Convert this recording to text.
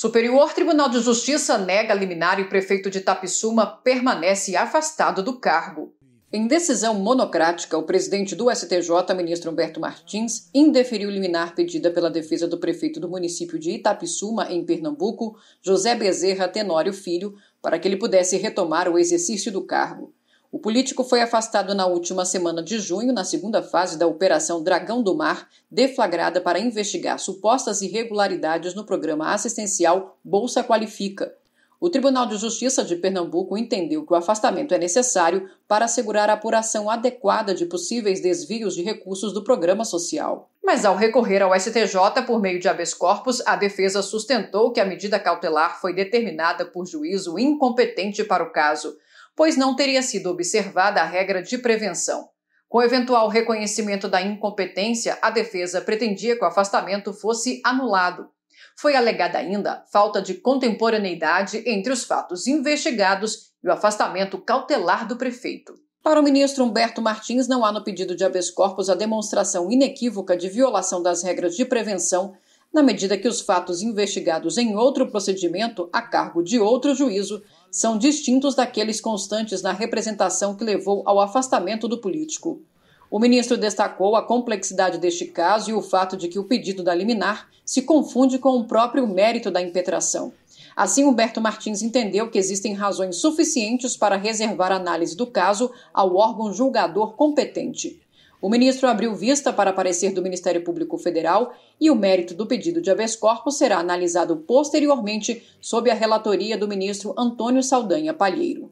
Superior Tribunal de Justiça nega liminar e o prefeito de Tapissuma permanece afastado do cargo. Em decisão monocrática, o presidente do STJ, ministro Humberto Martins, indeferiu liminar pedida pela defesa do prefeito do município de Itapissuma, em Pernambuco, José Bezerra Tenório Filho, para que ele pudesse retomar o exercício do cargo. O político foi afastado na última semana de junho, na segunda fase da Operação Dragão do Mar, deflagrada para investigar supostas irregularidades no programa assistencial Bolsa Qualifica. O Tribunal de Justiça de Pernambuco entendeu que o afastamento é necessário para assegurar a apuração adequada de possíveis desvios de recursos do programa social. Mas ao recorrer ao STJ por meio de habeas corpus, a defesa sustentou que a medida cautelar foi determinada por juízo incompetente para o caso, pois não teria sido observada a regra de prevenção. Com eventual reconhecimento da incompetência, a defesa pretendia que o afastamento fosse anulado. Foi alegada ainda falta de contemporaneidade entre os fatos investigados e o afastamento cautelar do prefeito. Para o ministro Humberto Martins, não há no pedido de habeas corpus a demonstração inequívoca de violação das regras de prevenção, na medida que os fatos investigados em outro procedimento, a cargo de outro juízo, são distintos daqueles constantes na representação que levou ao afastamento do político. O ministro destacou a complexidade deste caso e o fato de que o pedido da liminar se confunde com o próprio mérito da impetração. Assim, Humberto Martins entendeu que existem razões suficientes para reservar a análise do caso ao órgão julgador competente. O ministro abriu vista para parecer do Ministério Público Federal e o mérito do pedido de habeas corpus será analisado posteriormente sob a relatoria do ministro Antônio Saldanha Palheiro.